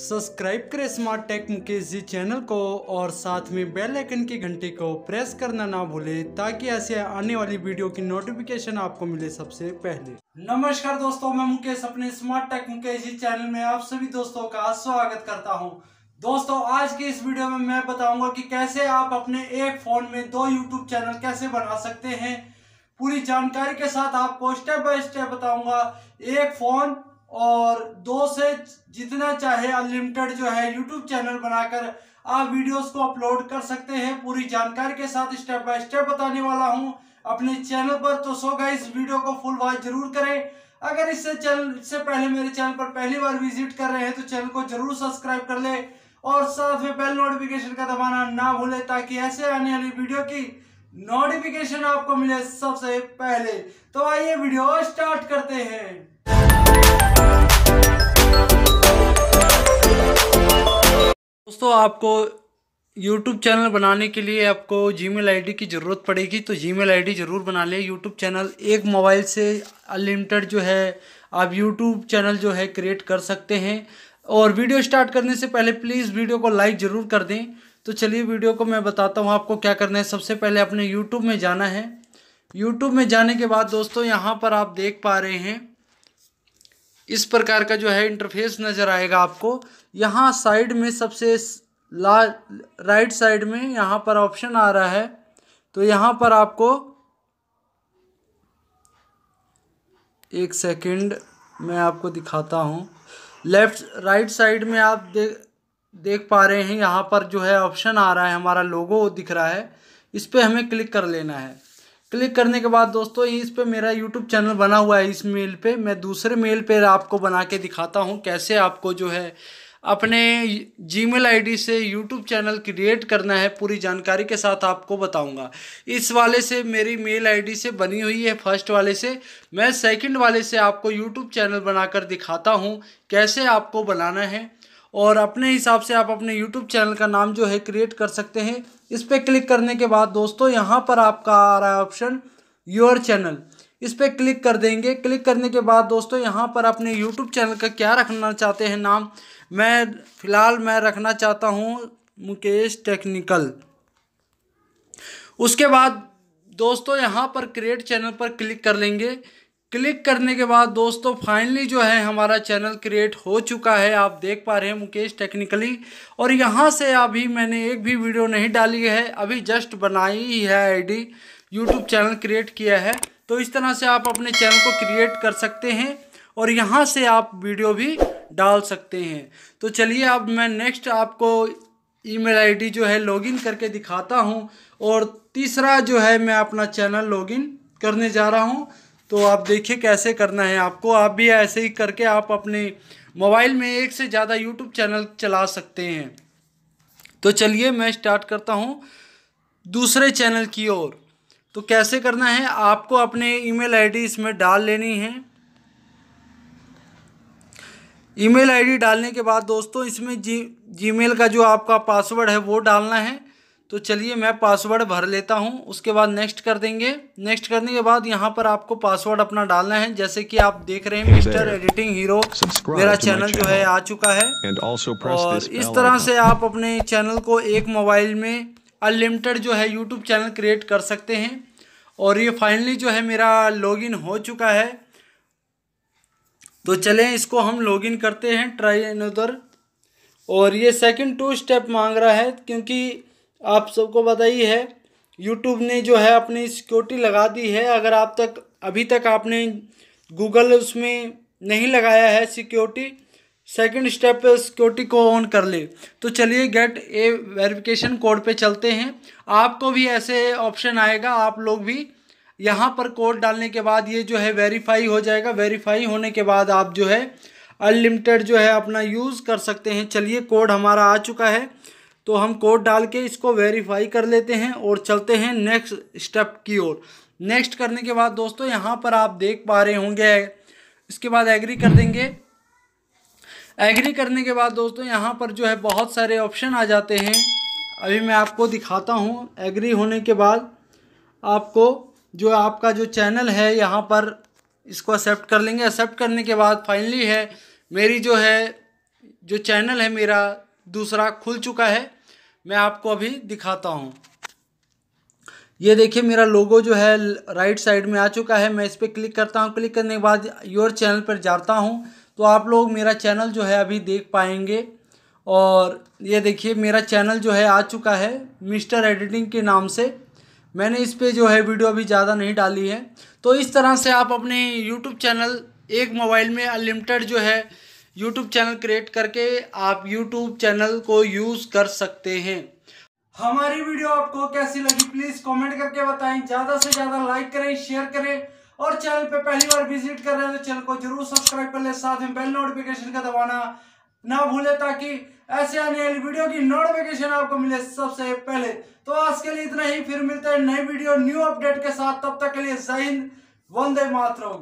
subscribe करें smart tech Mukesh ji channel को और साथ में बेल आइकन की घंटी को प्रेस करना ना भूलें ताकि ऐसे आने वाली वीडियो की नोटिफिकेशन आपको मिले सबसे पहले नमस्कार दोस्तों मैं मुकेश अपने smart tech Mukesh ji channel में आप सभी दोस्तों का स्वागत करता हूं दोस्तों आज की इस वीडियो में मैं बताऊंगा की कैसे आप अपने एक फोन में दो यूट्यूब चैनल कैसे बना सकते हैं पूरी जानकारी के साथ आपको स्टेप बाय स्टेप बताऊंगा एक फोन और दो से जितना चाहे अनलिमिटेड जो है यूट्यूब चैनल बनाकर आप वीडियोस को अपलोड कर सकते हैं पूरी जानकारी के साथ स्टेप बाय स्टेप बताने वाला हूं अपने चैनल पर तो सो इस वीडियो को फुल वॉच जरूर करें अगर इससे चैनल इससे पहले मेरे चैनल पर पहली बार विजिट कर रहे हैं तो चैनल को जरूर सब्सक्राइब कर ले और साथ में बेल नोटिफिकेशन का दबाना ना भूले ताकि ऐसे आने वाली वीडियो की नोटिफिकेशन आपको मिले सबसे पहले तो आइए वीडियो स्टार्ट करते हैं दोस्तों आपको यूट्यूब चैनल बनाने के लिए आपको जी मेल की ज़रूरत पड़ेगी तो जी मेल ज़रूर बना लें यूट्यूब चैनल एक मोबाइल से अनलिमिटेड जो है आप यूट्यूब चैनल जो है क्रिएट कर सकते हैं और वीडियो स्टार्ट करने से पहले प्लीज़ वीडियो को लाइक ज़रूर कर दें तो चलिए वीडियो को मैं बताता हूँ आपको क्या करना है सबसे पहले अपने यूट्यूब में जाना है यूट्यूब में जाने के बाद दोस्तों यहाँ पर आप देख पा रहे हैं इस प्रकार का जो है इंटरफेस नज़र आएगा आपको यहाँ साइड में सबसे ला राइट साइड में यहाँ पर ऑप्शन आ रहा है तो यहाँ पर आपको एक सेकंड मैं आपको दिखाता हूँ लेफ्ट राइट साइड में आप देख देख पा रहे हैं यहाँ पर जो है ऑप्शन आ रहा है हमारा लोगो दिख रहा है इस पर हमें क्लिक कर लेना है क्लिक करने के बाद दोस्तों इस पे मेरा यूट्यूब चैनल बना हुआ है इस मेल पे मैं दूसरे मेल पे आपको बना के दिखाता हूँ कैसे आपको जो है अपने जीमेल आईडी से यूट्यूब चैनल क्रिएट करना है पूरी जानकारी के साथ आपको बताऊंगा इस वाले से मेरी मेल आईडी से बनी हुई है फर्स्ट वाले से मैं सेकंड वाले से आपको यूट्यूब चैनल बनाकर दिखाता हूँ कैसे आपको बनाना है और अपने हिसाब से आप अपने यूट्यूब चैनल का नाम जो है क्रिएट कर सकते हैं इस पर क्लिक करने के बाद दोस्तों यहाँ पर आपका आ रहा है ऑप्शन योर चैनल इस पर क्लिक कर देंगे क्लिक करने के बाद दोस्तों यहाँ पर अपने यूट्यूब चैनल का क्या रखना चाहते हैं नाम मैं फ़िलहाल मैं रखना चाहता हूँ मुकेश टेक्निकल उसके बाद दोस्तों यहाँ पर क्रिएट चैनल पर क्लिक कर लेंगे क्लिक करने के बाद दोस्तों फाइनली जो है हमारा चैनल क्रिएट हो चुका है आप देख पा रहे हैं मुकेश टेक्निकली और यहाँ से अभी मैंने एक भी वीडियो नहीं डाली है अभी जस्ट बनाई ही है आईडी यूट्यूब चैनल क्रिएट किया है तो इस तरह से आप अपने चैनल को क्रिएट कर सकते हैं और यहाँ से आप वीडियो भी डाल सकते हैं तो चलिए अब मैं नेक्स्ट आपको आई डी जो है लॉगिन करके दिखाता हूँ और तीसरा जो है मैं अपना चैनल लॉगिन करने जा रहा हूँ तो आप देखिए कैसे करना है आपको आप भी ऐसे ही करके आप अपने मोबाइल में एक से ज़्यादा यूट्यूब चैनल चला सकते हैं तो चलिए मैं स्टार्ट करता हूँ दूसरे चैनल की ओर तो कैसे करना है आपको अपने ईमेल आईडी इसमें डाल लेनी है ईमेल आईडी डालने के बाद दोस्तों इसमें जी जीमेल का जो आपका पासवर्ड है वो डालना है तो चलिए मैं पासवर्ड भर लेता हूँ उसके बाद नेक्स्ट कर देंगे नेक्स्ट करने के बाद यहाँ पर आपको पासवर्ड अपना डालना है जैसे कि आप देख रहे हैं मिस्टर एडिटिंग हीरो मेरा चैनल जो है आ चुका है और इस तरह से आप अपने चैनल को एक मोबाइल में अनलिमिटेड जो है यूट्यूब चैनल क्रिएट कर सकते हैं और ये फाइनली जो है मेरा लॉग हो चुका है तो चलें इसको हम लॉगिन करते हैं ट्राई एन और ये सेकेंड टू स्टेप मांग रहा है क्योंकि आप सबको बताइए है यूट्यूब ने जो है अपनी सिक्योरिटी लगा दी है अगर आप तक अभी तक आपने गूगल उसमें नहीं लगाया है सिक्योरिटी सेकंड स्टेप पे सिक्योरिटी को ऑन कर ले तो चलिए गेट ए वेरिफिकेशन कोड पे चलते हैं आपको भी ऐसे ऑप्शन आएगा आप लोग भी यहाँ पर कोड डालने के बाद ये जो है वेरीफाई हो जाएगा वेरीफाई होने के बाद आप जो है अनलिमिटेड जो है अपना यूज़ कर सकते हैं चलिए कोड हमारा आ चुका है तो हम कोड डाल के इसको वेरीफाई कर लेते हैं और चलते हैं नेक्स्ट स्टेप की ओर नेक्स्ट करने के बाद दोस्तों यहाँ पर आप देख पा रहे होंगे इसके बाद एग्री कर देंगे एग्री करने के बाद दोस्तों यहाँ पर जो है बहुत सारे ऑप्शन आ जाते हैं अभी मैं आपको दिखाता हूँ एग्री होने के बाद आपको जो आपका जो चैनल है यहाँ पर इसको एक्सेप्ट कर लेंगे एक्सेप्ट करने के बाद फाइनली है मेरी जो है जो चैनल है मेरा दूसरा खुल चुका है मैं आपको अभी दिखाता हूँ ये देखिए मेरा लोगो जो है राइट साइड में आ चुका है मैं इस पर क्लिक करता हूँ क्लिक करने के बाद योर चैनल पर जाता हूँ तो आप लोग मेरा चैनल जो है अभी देख पाएंगे और ये देखिए मेरा चैनल जो है आ चुका है मिस्टर एडिटिंग के नाम से मैंने इस पर जो है वीडियो अभी ज़्यादा नहीं डाली है तो इस तरह से आप अपने यूट्यूब चैनल एक मोबाइल में अनलिमिटेड जो है यूट्यूब चैनल क्रिएट करके आप यूट्यूब चैनल को यूज़ कर सकते हैं हमारी वीडियो आपको कैसी लगी प्लीज़ कमेंट करके बताएं ज़्यादा से ज़्यादा लाइक करें शेयर करें और चैनल पे पहली बार विजिट कर रहे हैं तो चैनल को जरूर सब्सक्राइब कर ले साथ में बेल नोटिफिकेशन का दबाना ना भूले ताकि ऐसे आने वाली वीडियो की नोटिफिकेशन आपको मिले सबसे पहले तो आज के लिए इतना ही फिर मिलते हैं नई वीडियो न्यू अपडेट के साथ तब तक के लिए जय हिंद वंदे मातरम